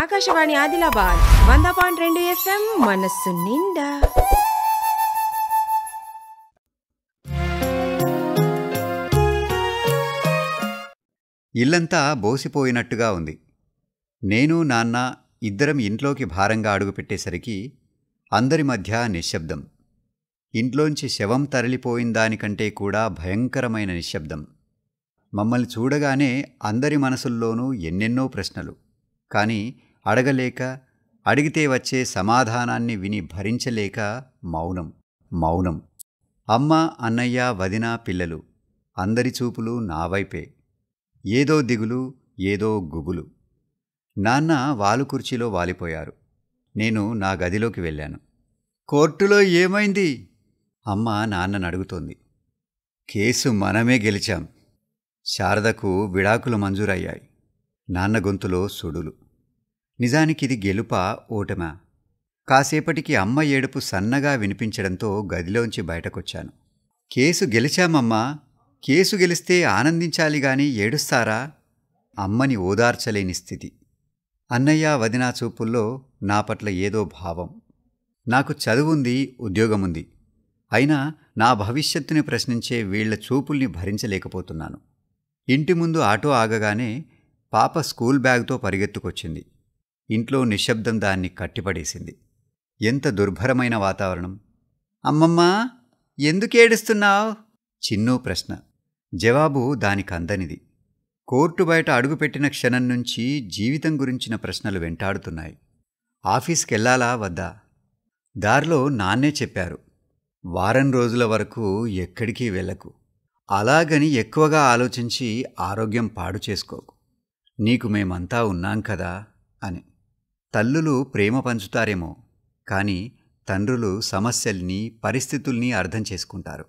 ఆకాశవాణి ఆదిలాబాద్ వంద పాయింట్ రెండు ఎఫ్ఎం మనస్సు నిండా ఇల్లంతా బోసిపోయినట్టుగా ఉంది నేను నాన్న ఇద్దరం ఇంట్లోకి భారంగా అడుగుపెట్టేసరికి అందరి మధ్య నిశ్శబ్దం ఇంట్లోంచి శవం తరలిపోయిన దానికంటే కూడా భయంకరమైన నిశ్శబ్దం మమ్మల్ని చూడగానే అందరి మనసుల్లోనూ ఎన్నెన్నో ప్రశ్నలు కానీ అడగలేక అడిగితే వచ్చే సమాధానాన్ని విని భరించలేక మౌనం మౌనం అమ్మ అన్నయ్య వదిన పిల్లలు అందరి చూపులు నావైపే ఏదో దిగులు ఏదో గుబులు నాన్న వాలు కుర్చీలో వాలిపోయారు నేను నా గదిలోకి వెళ్ళాను కోర్టులో ఏమైంది అమ్మ నాన్నను అడుగుతోంది కేసు మనమే గెలిచాం శారదకు విడాకులు మంజూరయ్యాయి నాన్న గొంతులో సుడులు నిజానికిది గెలుపా ఓటమా కాసేపటికి అమ్మ ఏడుపు సన్నగా వినిపించడంతో గదిలోంచి బయటకొచ్చాను కేసు గెలిచామమ్మా కేసు గెలిస్తే ఆనందించాలి గాని ఏడుస్తారా అమ్మని ఓదార్చలేని స్థితి అన్నయ్య వదినా చూపుల్లో నా పట్ల ఏదో భావం నాకు చదువుంది ఉద్యోగముంది అయినా నా భవిష్యత్తుని ప్రశ్నించే వీళ్ల చూపుల్ని భరించలేకపోతున్నాను ఇంటి ముందు ఆటో ఆగగానే పాప స్కూల్ బ్యాగ్తో పరిగెత్తుకొచ్చింది ఇంట్లో నిశ్శబ్దం దాన్ని కట్టిపడేసింది ఎంత దుర్భరమైన వాతావరణం అమ్మమ్మా ఎందుకేడుస్తున్నావు చిన్నూ ప్రశ్న జవాబు దానికి అందనిది కోర్టు బయట అడుగుపెట్టిన క్షణం నుంచి జీవితం గురించిన ప్రశ్నలు వెంటాడుతున్నాయి ఆఫీస్కెళ్లాలా వద్దా దారిలో నాన్నే చెప్పారు వారం రోజుల వరకు ఎక్కడికి వెళ్ళకు అలాగని ఎక్కువగా ఆలోచించి ఆరోగ్యం పాడు చేసుకోకు నీకు మేమంతా ఉన్నాం కదా అని తల్లులు ప్రేమ పంచుతారేమో కానీ తండ్రులు సమస్యల్ని పరిస్థితుల్ని అర్థం చేసుకుంటారు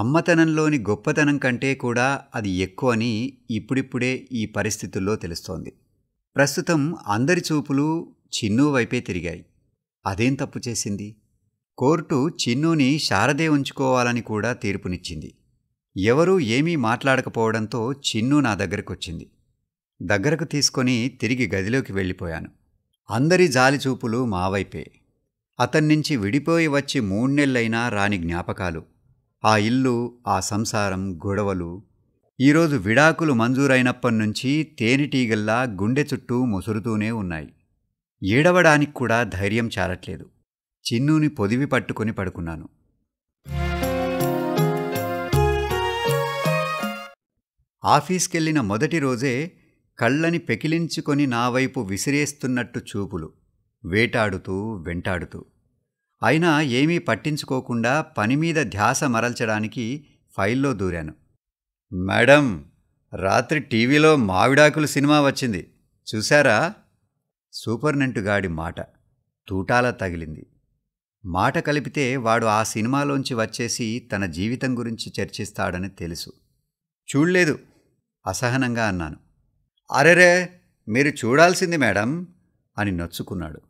అమ్మతనంలోని గొప్పతనం కంటే కూడా అది ఎక్కువ అని ఇప్పుడిప్పుడే ఈ పరిస్థితుల్లో తెలుస్తోంది ప్రస్తుతం అందరి చూపులు చిన్ను వైపే తిరిగాయి అదేం తప్పు చేసింది కోర్టు చిన్నుని శారదే ఉంచుకోవాలని కూడా తీర్పునిచ్చింది ఎవరూ ఏమీ మాట్లాడకపోవడంతో చిన్ను నా దగ్గరకొచ్చింది దగ్గరకు తీసుకొని తిరిగి గదిలోకి వెళ్ళిపోయాను అందరి జాలిచూపులు మావైపే అతన్నించి విడిపోయి వచ్చి మూణ్ణెళ్ళైనా రాని జ్ఞాపకాలు ఆ ఇల్లు ఆ సంసారం గొడవలు ఈరోజు విడాకులు మంజూరైనప్పటినుంచి తేనెటీగల్లా గుండె చుట్టూ ముసురుతూనే ఉన్నాయి ఏడవడానికి కూడా ధైర్యం చాలట్లేదు చిన్నూని పొదివి పట్టుకొని పడుకున్నాను ఆఫీస్కెళ్ళిన మొదటి రోజే కళ్ళని పెకిలించుకొని నావైపు విసిరేస్తున్నట్టు చూపులు వేటాడుతూ వెంటాడుతూ అయినా ఏమీ పట్టించుకోకుండా పనిమీద ధ్యాస మరల్చడానికి ఫైల్లో దూరాను మేడం రాత్రి టీవీలో మావిడాకులు సినిమా వచ్చింది చూశారా సూపర్నెంటుగాడి గాడి మాట తూటాల తగిలింది మాట కలిపితే వాడు ఆ సినిమాలోంచి వచ్చేసి తన జీవితం గురించి చర్చిస్తాడని తెలుసు చూడలేదు అసహనంగా అన్నాను అరెరే మీరు చూడాల్సింది మేడం అని నొచ్చుకున్నాడు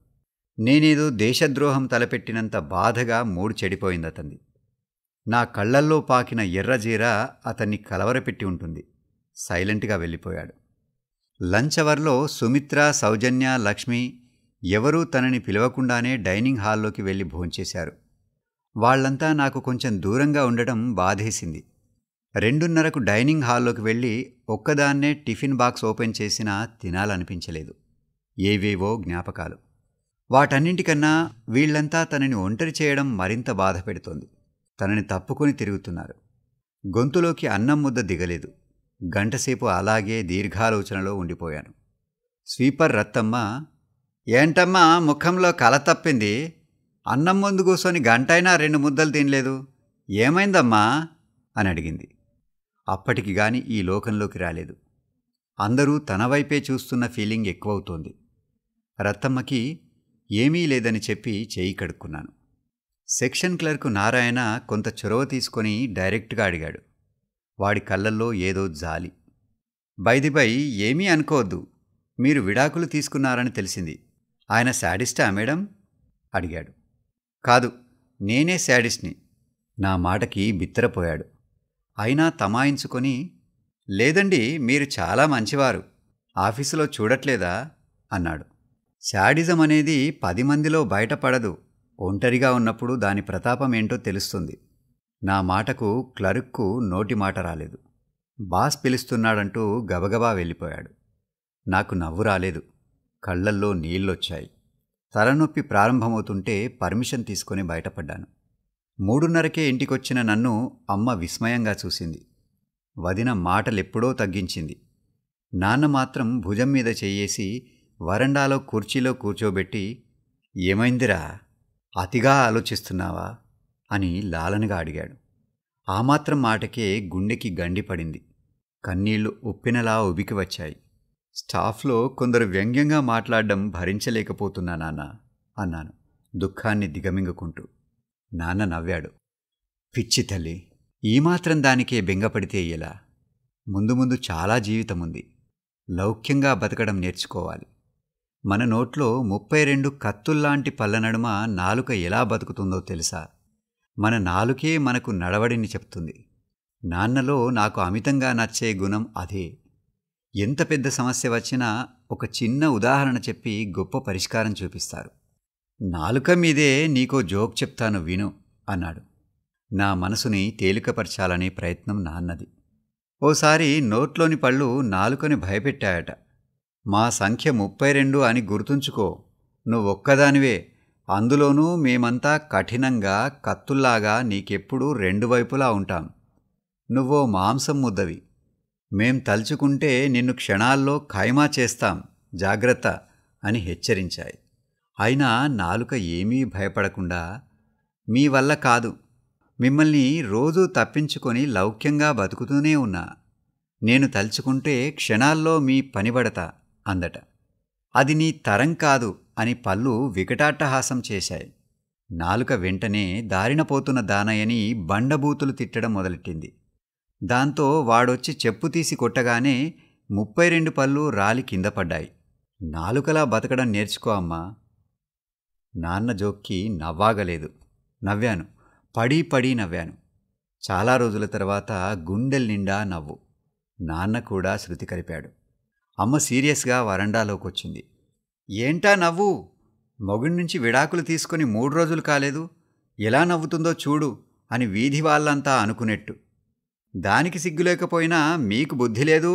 నేనేదో దేశద్రోహం తలపెట్టినంత బాధగా మూడు చెడిపోయింది అతన్ని నా కళ్ళల్లో పాకిన ఎర్రజీర అతన్ని కలవరపెట్టి ఉంటుంది సైలెంట్గా వెళ్ళిపోయాడు లంచ్ అవర్లో సుమిత్ర సౌజన్య లక్ష్మి ఎవరూ తనని పిలవకుండానే డైనింగ్ హాల్లోకి వెళ్ళి భోంచేశారు వాళ్లంతా నాకు కొంచెం దూరంగా ఉండటం బాధేసింది రెండున్నరకు డైనింగ్ హాల్లోకి వెళ్ళి ఒక్కదాన్నే టిఫిన్ బాక్స్ ఓపెన్ చేసినా తినాలనిపించలేదు ఏవేవో జ్ఞాపకాలు వాటన్నింటికన్నా వీళ్లంతా తనని ఒంటరి చేయడం మరింత బాధ పెడుతోంది తనని తప్పుకొని తిరుగుతున్నారు గొంతులోకి అన్నం ముద్ద దిగలేదు గంటసేపు అలాగే దీర్ఘాలోచనలో ఉండిపోయాను స్వీపర్ రత్తమ్మ ఏంటమ్మా ముఖంలో కల తప్పింది అన్నం ముందు కూర్చొని గంటైనా రెండు ముద్దలు తినలేదు ఏమైందమ్మా అని అడిగింది అప్పటికి గాని ఈ లోకంలోకి రాలేదు అందరూ తన వైపే చూస్తున్న ఫీలింగ్ ఎక్కువవుతోంది రత్తమ్మకి ఏమీ లేదని చెప్పి చేయి కడుక్కున్నాను సెక్షన్ క్లర్క్ నారాయణ కొంత చొరవ తీసుకొని డైరెక్ట్గా అడిగాడు వాడి కళ్ళల్లో ఏదో జాలి బైదిబై ఏమీ అనుకోవద్దు మీరు విడాకులు తీసుకున్నారని తెలిసింది ఆయన శాడిస్టా మేడం అడిగాడు కాదు నేనే శాడిస్ట్ని నా మాటకి బిత్తరపోయాడు అయినా తమాయించుకొని లేదండి మీరు చాలా మంచివారు ఆఫీసులో చూడట్లేదా అన్నాడు శాడిజం అనేది పది మందిలో బయటపడదు ఒంటరిగా ఉన్నప్పుడు దాని ప్రతాపం ఏంటో తెలుస్తుంది నా మాటకు క్లర్క్కు నోటి మాట రాలేదు బాస్ పిలుస్తున్నాడంటూ గబగబా వెళ్ళిపోయాడు నాకు నవ్వు రాలేదు కళ్ళల్లో నీళ్ళొచ్చాయి తలనొప్పి ప్రారంభమవుతుంటే పర్మిషన్ తీసుకొని బయటపడ్డాను మూడున్నరకే ఇంటికొచ్చిన నన్ను అమ్మ విస్మయంగా చూసింది వదిన మాటలెప్పుడో తగ్గించింది నాన్న మాత్రం భుజం మీద చేయేసి వరండాలో కుర్చీలో కూర్చోబెట్టి ఏమైందిరా అతిగా ఆలోచిస్తున్నావా అని లాలనగా అడిగాడు ఆ మాత్రం మాటకే గుండెకి గండి పడింది కన్నీళ్లు ఉప్పినలా ఉబికి వచ్చాయి స్టాఫ్లో కొందరు వ్యంగ్యంగా మాట్లాడడం భరించలేకపోతున్నా నాన్న అన్నాను దుఃఖాన్ని దిగమింగుకుంటూ నాన్న నవ్వాడు పిచ్చి తల్లి ఈ మాత్రం దానికే బెంగపడితే ఎలా ముందు ముందు చాలా జీవితం ఉంది లౌక్యంగా బతకడం నేర్చుకోవాలి మన నోట్లో ముప్పై రెండు కత్తుల్లాంటి పల్లనడుమ నాలుక ఎలా బతుకుతుందో తెలుసా మన నాలుకే మనకు నడవడిని చెప్తుంది నాన్నలో నాకు అమితంగా నచ్చే గుణం అదే ఎంత పెద్ద సమస్య వచ్చినా ఒక చిన్న ఉదాహరణ చెప్పి గొప్ప పరిష్కారం చూపిస్తారు నాలుక మీదే నీకో జోక్ చెప్తాను విను అన్నాడు నా మనసుని తేలికపరచాలనే ప్రయత్నం నాన్నది ఓసారి నోట్లోని పళ్ళు నాలుకని భయపెట్టాయట మా సంఖ్య ముప్పై రెండు అని గుర్తుంచుకో నువ్వొక్కదానివే అందులోనూ మేమంతా కఠినంగా కత్తుల్లాగా నీకెప్పుడూ రెండు వైపులా ఉంటాం నువ్వో మాంసం ముద్దవి మేం తలుచుకుంటే నిన్ను క్షణాల్లో ఖైమా చేస్తాం జాగ్రత్త అని హెచ్చరించాయి అయినా నాలుక ఏమీ భయపడకుండా మీ వల్ల కాదు మిమ్మల్ని రోజూ తప్పించుకొని లౌక్యంగా బతుకుతూనే ఉన్నా నేను తలుచుకుంటే క్షణాల్లో మీ పనిబడతా అందట అది నీ తరం కాదు అని పళ్ళు వికటాట్టహాసం చేశాయి నాలుక వెంటనే దారినపోతున్న దానయ్యని బండబూతులు తిట్టడం మొదలెట్టింది దాంతో వాడొచ్చి చెప్పు తీసి కొట్టగానే ముప్పై రెండు పళ్ళు రాలి కింద పడ్డాయి నాలుకలా బతకడం నేర్చుకో అమ్మా నాన్న జోక్కి నవ్వాగలేదు నవ్వాను పడి పడి నవ్వాను చాలా రోజుల తర్వాత గుండెల నిండా నవ్వు నాన్న కూడా శృతి కలిపాడు అమ్మ సీరియస్గా వరండాలోకి వచ్చింది ఏంటా నవ్వు మొగుడి నుంచి విడాకులు తీసుకుని మూడు రోజులు కాలేదు ఎలా నవ్వుతుందో చూడు అని వీధి వాళ్ళంతా అనుకునేట్టు దానికి సిగ్గులేకపోయినా మీకు బుద్ధి లేదు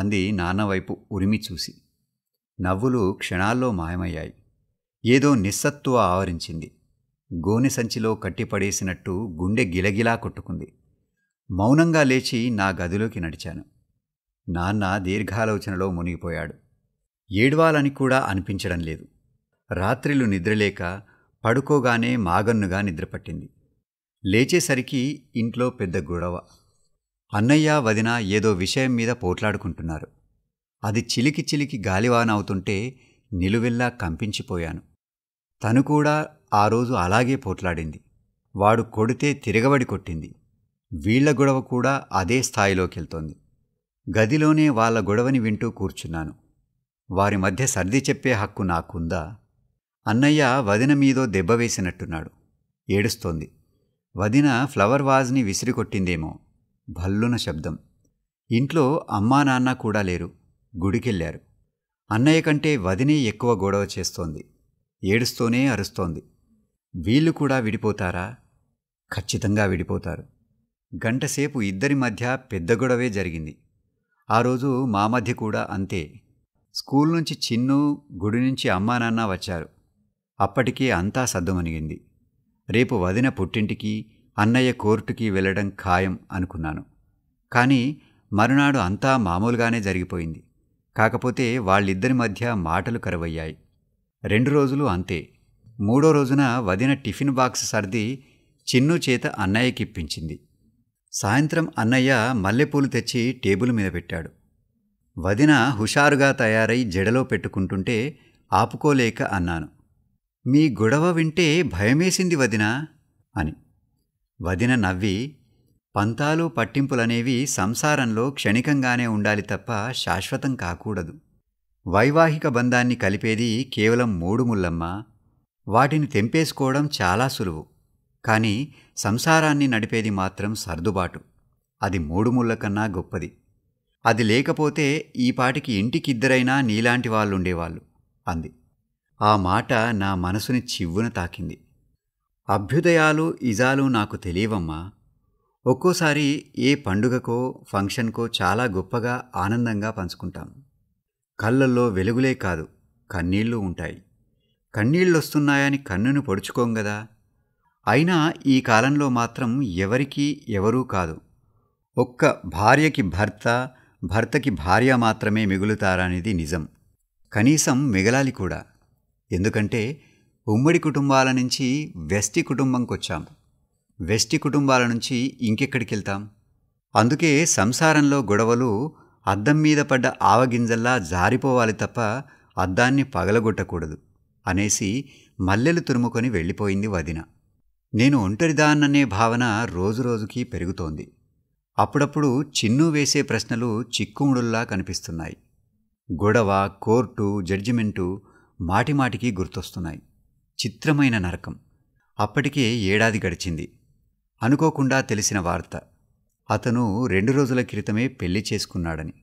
అంది నాన్నవైపు ఉరిమి చూసి నవ్వులు క్షణాల్లో మాయమయ్యాయి ఏదో నిస్సత్తువ ఆవరించింది గోనె సంచిలో కట్టిపడేసినట్టు గుండె గిలగిలా కొట్టుకుంది మౌనంగా లేచి నా గదిలోకి నడిచాను నాన్న దీర్ఘాలోచనలో మునిగిపోయాడు ఏడ్వాలని కూడా అనిపించడం లేదు రాత్రిలు నిద్రలేక పడుకోగానే మాగన్నుగా నిద్రపట్టింది లేచేసరికి ఇంట్లో పెద్ద గొడవ అన్నయ్య వదిన ఏదో విషయం మీద పోట్లాడుకుంటున్నారు అది చిలికి చిలికి గాలివాన అవుతుంటే నిలువెల్లా కంపించిపోయాను తను కూడా ఆ రోజు అలాగే పోట్లాడింది వాడు కొడితే తిరగబడి కొట్టింది వీళ్ల గొడవ కూడా అదే స్థాయిలోకెళ్తోంది గదిలోనే వాళ్ళ గొడవని వింటూ కూర్చున్నాను వారి మధ్య సర్ది చెప్పే హక్కు నాకుందా అన్నయ్య వదిన మీదో దెబ్బ వేసినట్టున్నాడు ఏడుస్తోంది వదిన ఫ్లవర్ వాజ్ని విసిరికొట్టిందేమో భల్లున శబ్దం ఇంట్లో అమ్మా నాన్న కూడా లేరు గుడికెళ్ళారు అన్నయ్య కంటే వదినే ఎక్కువ గొడవ చేస్తోంది ఏడుస్తూనే అరుస్తోంది వీళ్ళు కూడా విడిపోతారా ఖచ్చితంగా విడిపోతారు గంటసేపు ఇద్దరి మధ్య పెద్ద గొడవే జరిగింది ఆ రోజు మా మధ్య కూడా అంతే స్కూల్ నుంచి చిన్ను గుడి నుంచి అమ్మా నాన్న వచ్చారు అప్పటికీ అంతా సద్దుమనిగింది రేపు వదిన పుట్టింటికి అన్నయ్య కోర్టుకి వెళ్ళడం ఖాయం అనుకున్నాను కానీ మరునాడు అంతా మామూలుగానే జరిగిపోయింది కాకపోతే వాళ్ళిద్దరి మధ్య మాటలు కరువయ్యాయి రెండు రోజులు అంతే మూడో రోజున వదిన టిఫిన్ బాక్స్ సర్ది చిన్ను చేత అన్నయ్యకిప్పించింది సాయంత్రం అన్నయ్య మల్లెపూలు తెచ్చి టేబుల్ మీద పెట్టాడు వదిన హుషారుగా తయారై జడలో పెట్టుకుంటుంటే ఆపుకోలేక అన్నాను మీ గొడవ వింటే భయమేసింది వదిన అని వదిన నవ్వి పంతాలు పట్టింపులనేవి సంసారంలో క్షణికంగానే ఉండాలి తప్ప శాశ్వతం కాకూడదు వైవాహిక బంధాన్ని కలిపేది కేవలం మూడు ముళ్ళమ్మ వాటిని తెంపేసుకోవడం చాలా సులువు కానీ సంసారాన్ని నడిపేది మాత్రం సర్దుబాటు అది మూడు ముళ్ళ కన్నా గొప్పది అది లేకపోతే ఈపాటికి ఇంటికిద్దరైనా నీలాంటి వాళ్ళుండేవాళ్ళు అంది ఆ మాట నా మనసుని చివ్వున తాకింది అభ్యుదయాలు ఇజాలు నాకు తెలియవమ్మా ఒక్కోసారి ఏ పండుగకో ఫంక్షన్కో చాలా గొప్పగా ఆనందంగా పంచుకుంటాం కళ్ళల్లో వెలుగులే కాదు కన్నీళ్లు ఉంటాయి కన్నీళ్ళొస్తున్నాయని కన్నును పొడుచుకోం కదా అయినా ఈ కాలంలో మాత్రం ఎవరికీ ఎవరూ కాదు ఒక్క భార్యకి భర్త భర్తకి భార్య మాత్రమే మిగులుతారనేది నిజం కనీసం మిగలాలి కూడా ఎందుకంటే ఉమ్మడి కుటుంబాల నుంచి వెస్టి కుటుంబంకొచ్చాం వెస్టి కుటుంబాల నుంచి ఇంకెక్కడికి వెళ్తాం అందుకే సంసారంలో గొడవలు అద్దం మీద పడ్డ ఆవగింజల్లా జారిపోవాలి తప్ప అద్దాన్ని పగలగొట్టకూడదు అనేసి మల్లెలు తురుముకొని వెళ్ళిపోయింది వదిన నేను ఒంటరిదాన్ననే భావన రోజురోజుకి పెరుగుతోంది అప్పుడప్పుడు చిన్ను వేసే ప్రశ్నలు చిక్కుముడుల్లా కనిపిస్తున్నాయి గొడవ కోర్టు జడ్జిమెంటు మాటిమాటికి గుర్తొస్తున్నాయి చిత్రమైన నరకం అప్పటికే ఏడాది గడిచింది అనుకోకుండా తెలిసిన వార్త అతను రెండు రోజుల క్రితమే పెళ్లి చేసుకున్నాడని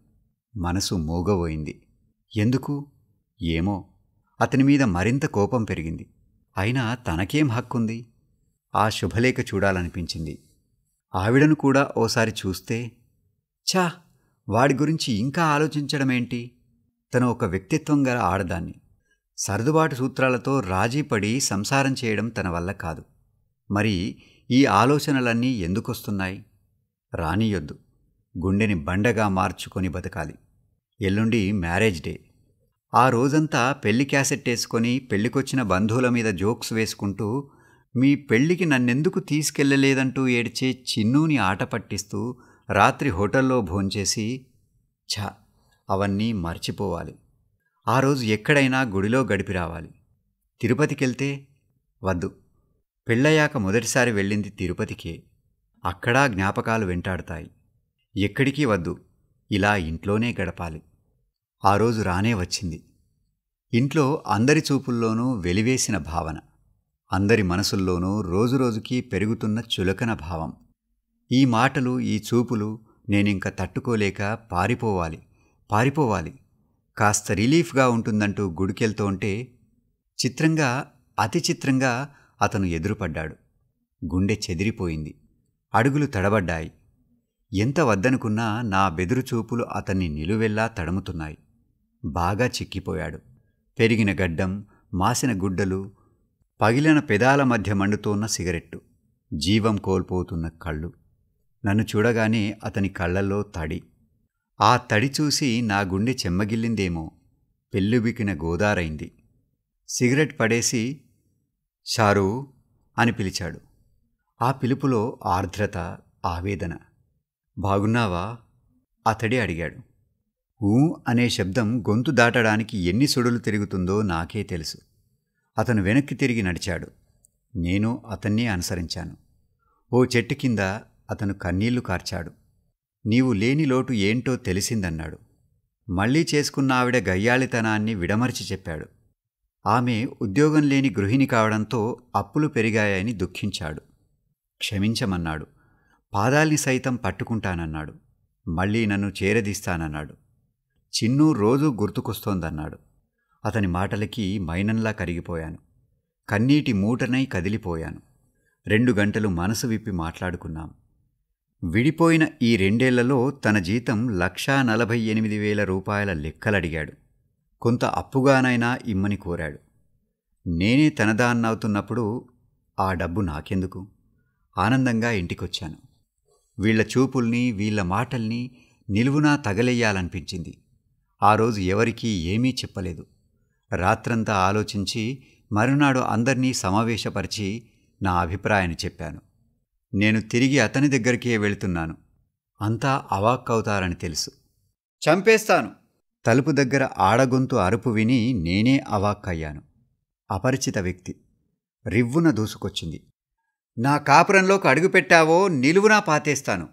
మనసు మోగబోయింది ఎందుకు ఏమో అతని మీద మరింత కోపం పెరిగింది అయినా తనకేం హక్కుంది ఆ శుభలేఖ చూడాలనిపించింది ఆవిడను కూడా ఓసారి చూస్తే ఛా వాడి గురించి ఇంకా ఆలోచించడమేంటి తను ఒక వ్యక్తిత్వం గల ఆడదాన్ని సర్దుబాటు సూత్రాలతో రాజీపడి సంసారం చేయడం తన వల్ల కాదు మరి ఈ ఆలోచనలన్నీ ఎందుకొస్తున్నాయి రానియొద్దు గుండెని బండగా మార్చుకొని బతకాలి ఎల్లుండి మ్యారేజ్ డే ఆ రోజంతా పెళ్లి క్యాసెట్ వేసుకొని పెళ్ళికొచ్చిన బంధువుల మీద జోక్స్ వేసుకుంటూ మీ పెళ్ళికి నన్నెందుకు తీసుకెళ్ళలేదంటూ ఏడ్చే చిన్నూని ఆట పట్టిస్తూ రాత్రి హోటల్లో భోంచేసి ఛా అవన్నీ మర్చిపోవాలి ఆ రోజు ఎక్కడైనా గుడిలో గడిపి రావాలి తిరుపతికెళ్తే వద్దు పెళ్ళయ్యాక మొదటిసారి వెళ్ళింది తిరుపతికే అక్కడా జ్ఞాపకాలు వెంటాడతాయి ఎక్కడికి వద్దు ఇలా ఇంట్లోనే గడపాలి ఆ రోజు రానే వచ్చింది ఇంట్లో అందరి చూపుల్లోనూ వెలివేసిన భావన అందరి మనసుల్లోనూ రోజురోజుకి పెరుగుతున్న చులకన భావం ఈ మాటలు ఈ చూపులు నేనింక తట్టుకోలేక పారిపోవాలి పారిపోవాలి కాస్త రిలీఫ్గా ఉంటుందంటూ గుడికెళ్తూ ఉంటే చిత్రంగా అతి చిత్రంగా అతను ఎదురుపడ్డాడు గుండె చెదిరిపోయింది అడుగులు తడబడ్డాయి ఎంత వద్దనుకున్నా నా బెదురుచూపులు అతన్ని నిలువెల్లా తడుముతున్నాయి బాగా చిక్కిపోయాడు పెరిగిన గడ్డం మాసిన గుడ్డలు పగిలిన పెదాల మధ్య మండుతోన్న సిగరెట్టు జీవం కోల్పోతున్న కళ్ళు నన్ను చూడగానే అతని కళ్ళల్లో తడి ఆ తడి చూసి నా గుండె చెమ్మగిల్లిందేమో పెళ్ళుబికిన గోదారైంది సిగరెట్ పడేసి షారు అని పిలిచాడు ఆ పిలుపులో ఆర్ద్రత ఆవేదన బాగున్నావా అతడే అడిగాడు ఊ అనే శబ్దం గొంతు దాటడానికి ఎన్ని సుడులు తిరుగుతుందో నాకే తెలుసు అతను వెనక్కి తిరిగి నడిచాడు నేను అతన్నే అనుసరించాను ఓ చెట్టు కింద అతను కన్నీళ్లు కార్చాడు నీవు లేని లోటు ఏంటో తెలిసిందన్నాడు మళ్లీ చేసుకున్న ఆవిడ గయ్యాళితనాన్ని విడమర్చి చెప్పాడు ఆమె ఉద్యోగం లేని గృహిణి కావడంతో అప్పులు పెరిగాయని దుఃఖించాడు క్షమించమన్నాడు పాదాల్ని సైతం పట్టుకుంటానన్నాడు మళ్ళీ నన్ను చేరదీస్తానన్నాడు చిన్ను రోజూ గుర్తుకొస్తోందన్నాడు అతని మాటలకి మైనంలా కరిగిపోయాను కన్నీటి మూటనై కదిలిపోయాను రెండు గంటలు మనసు విప్పి మాట్లాడుకున్నాం విడిపోయిన ఈ రెండేళ్లలో తన జీతం లక్షా నలభై ఎనిమిది వేల రూపాయల లెక్కలడిగాడు కొంత అప్పుగానైనా ఇమ్మని కోరాడు నేనే తనదాన్నవుతున్నప్పుడు ఆ డబ్బు నాకెందుకు ఆనందంగా ఇంటికొచ్చాను వీళ్ల చూపుల్ని వీళ్ల మాటల్ని నిలువునా తగలెయ్యాలనిపించింది ఆ రోజు ఎవరికీ ఏమీ చెప్పలేదు రాత్రంతా ఆలోచించి మరునాడు అందర్నీ సమావేశపరిచి నా అభిప్రాయాన్ని చెప్పాను నేను తిరిగి అతని దగ్గరికే వెళుతున్నాను అంతా అవాక్కవుతారని తెలుసు చంపేస్తాను తలుపు దగ్గర ఆడగొంతు అరుపు విని నేనే అవాక్కయ్యాను అపరిచిత వ్యక్తి రివ్వున దూసుకొచ్చింది నా కాపురంలోకి అడుగుపెట్టావో నిలువునా పాతేస్తాను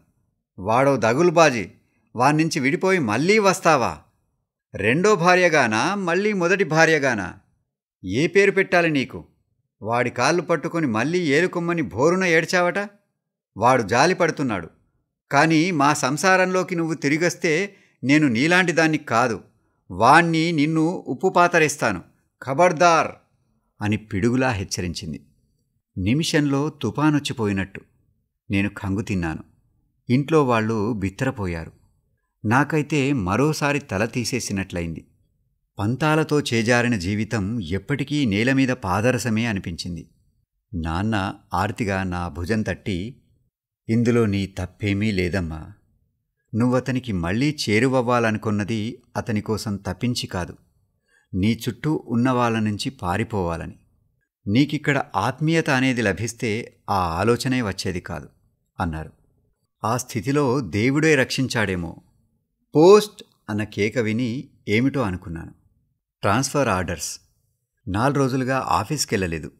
వాడో దగులుబాజీ నుంచి విడిపోయి మళ్ళీ వస్తావా రెండో భార్యగానా మళ్ళీ మొదటి భార్యగానా ఏ పేరు పెట్టాలి నీకు వాడి కాళ్ళు పట్టుకొని మళ్ళీ ఏలుకొమ్మని భోరున ఏడ్చావట వాడు జాలి పడుతున్నాడు కానీ మా సంసారంలోకి నువ్వు తిరిగొస్తే నేను నీలాంటి దాన్ని కాదు వాణ్ణి నిన్ను ఉప్పు పాతరేస్తాను ఖబర్దార్ అని పిడుగులా హెచ్చరించింది నిమిషంలో తుపానొచ్చిపోయినట్టు నేను కంగు తిన్నాను ఇంట్లో వాళ్ళు బిత్తరపోయారు నాకైతే మరోసారి తల తీసేసినట్లయింది పంతాలతో చేజారిన జీవితం ఎప్పటికీ నేల మీద పాదరసమే అనిపించింది నాన్న ఆర్తిగా నా భుజం తట్టి ఇందులో నీ తప్పేమీ లేదమ్మా నువ్వతనికి మళ్ళీ చేరువవ్వాలనుకున్నది అతని కోసం తప్పించి కాదు నీ చుట్టూ ఉన్నవాళ్ళ నుంచి పారిపోవాలని నీకిక్కడ ఆత్మీయత అనేది లభిస్తే ఆ ఆలోచనే వచ్చేది కాదు అన్నారు ఆ స్థితిలో దేవుడే రక్షించాడేమో పోస్ట్ అన్న కేక విని ఏమిటో అనుకున్నాను ట్రాన్స్ఫర్ ఆర్డర్స్ నాలుగు రోజులుగా ఆఫీస్కి వెళ్ళలేదు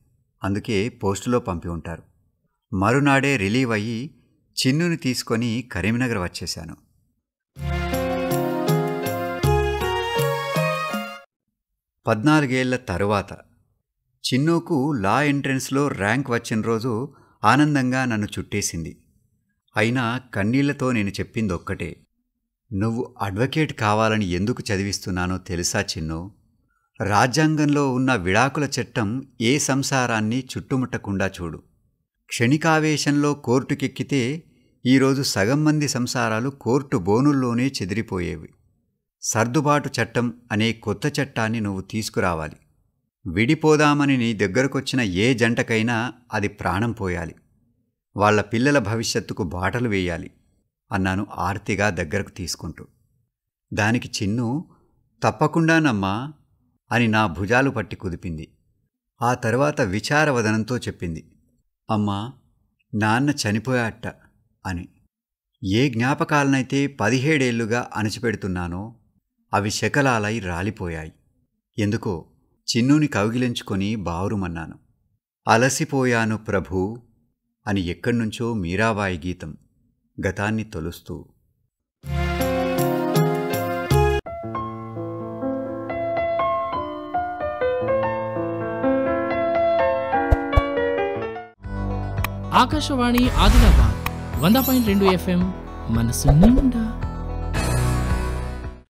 అందుకే పోస్టులో పంపి ఉంటారు మరునాడే రిలీవ్ అయ్యి చిన్నుని తీసుకొని కరీంనగర్ వచ్చేశాను పద్నాలుగేళ్ల తరువాత చిన్నోకు లా ఎంట్రన్స్లో ర్యాంక్ వచ్చిన రోజు ఆనందంగా నన్ను చుట్టేసింది అయినా కన్నీళ్లతో నేను చెప్పింది ఒక్కటే నువ్వు అడ్వకేట్ కావాలని ఎందుకు చదివిస్తున్నానో తెలుసా చిన్నో రాజ్యాంగంలో ఉన్న విడాకుల చట్టం ఏ సంసారాన్ని చుట్టుముట్టకుండా చూడు క్షణికావేశంలో కోర్టుకెక్కితే ఈరోజు సగం మంది సంసారాలు కోర్టు బోనుల్లోనే చెదిరిపోయేవి సర్దుబాటు చట్టం అనే కొత్త చట్టాన్ని నువ్వు తీసుకురావాలి విడిపోదామని నీ దగ్గరకొచ్చిన ఏ జంటకైనా అది ప్రాణం పోయాలి వాళ్ల పిల్లల భవిష్యత్తుకు బాటలు వేయాలి అన్నాను ఆర్తిగా దగ్గరకు తీసుకుంటూ దానికి చిన్ను తప్పకుండానమ్మా అని నా భుజాలు పట్టి కుదిపింది ఆ తర్వాత విచారవదనంతో చెప్పింది అమ్మా నాన్న చనిపోయాట అని ఏ జ్ఞాపకాలనైతే పదిహేడేళ్లుగా అణచిపెడుతున్నానో అవి శకలాలై రాలిపోయాయి ఎందుకో చిన్నుని కౌగిలించుకొని బావురుమన్నాను అలసిపోయాను ప్రభూ అని ఎక్కడ్నుంచో మీరాబాయి గీతం గతాన్ని తొలుస్తూ ఆకాశవాణి ఆదిలాబాద్ వంద పాయింట్ రెండు ఎఫ్ఎం మనసు నిండా